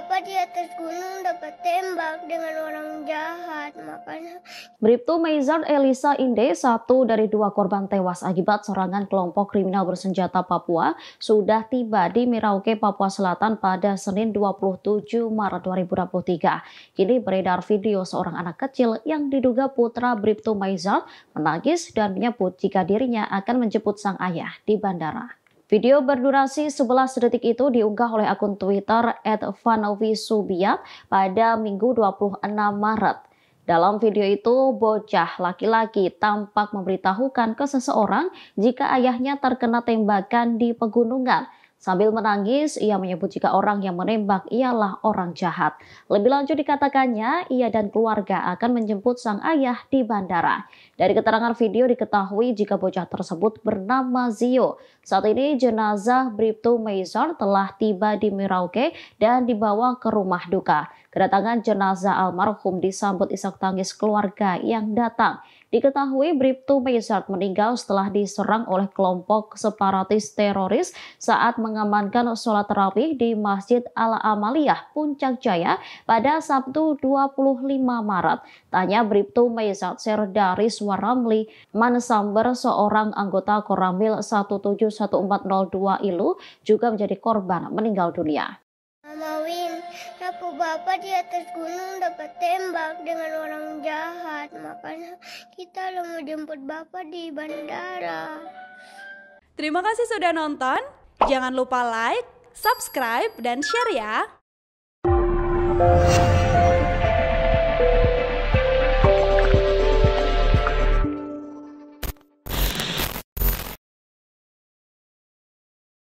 Bapak di atas gunung dapat tembak dengan orang jahat, makanya... Bribtu Meizard Elisa Inde, satu dari dua korban tewas akibat serangan kelompok kriminal bersenjata Papua, sudah tiba di Merauke, Papua Selatan pada Senin 27 Maret 2023. Kini beredar video seorang anak kecil yang diduga putra Bribtu Meizard menangis dan menyebut jika dirinya akan menjemput sang ayah di bandara. Video berdurasi 11 detik itu diunggah oleh akun Twitter @vanovisubia pada Minggu 26 Maret. Dalam video itu, bocah laki-laki tampak memberitahukan ke seseorang jika ayahnya terkena tembakan di pegunungan Sambil menangis, ia menyebut jika orang yang menembak ialah orang jahat. Lebih lanjut dikatakannya, ia dan keluarga akan menjemput sang ayah di bandara. Dari keterangan video diketahui jika bocah tersebut bernama Zio. Saat ini jenazah Bripto Meizor telah tiba di Merauke dan dibawa ke rumah duka. Kedatangan jenazah almarhum disambut isak tangis keluarga yang datang. Diketahui Bribtu Mezat meninggal setelah diserang oleh kelompok separatis teroris saat mengamankan sholat terawih di Masjid Al-Amaliyah, Puncak Jaya pada Sabtu 25 Maret. Tanya Bribtu Mezat Serdari mana Mansamber seorang anggota Koramil 171402 Ilu juga menjadi korban meninggal dunia bapak di atas gunung dapat tembak dengan orang jahat. Makanya kita lo mau jemput bapak di bandara. Terima kasih sudah nonton. Jangan lupa like, subscribe, dan share ya.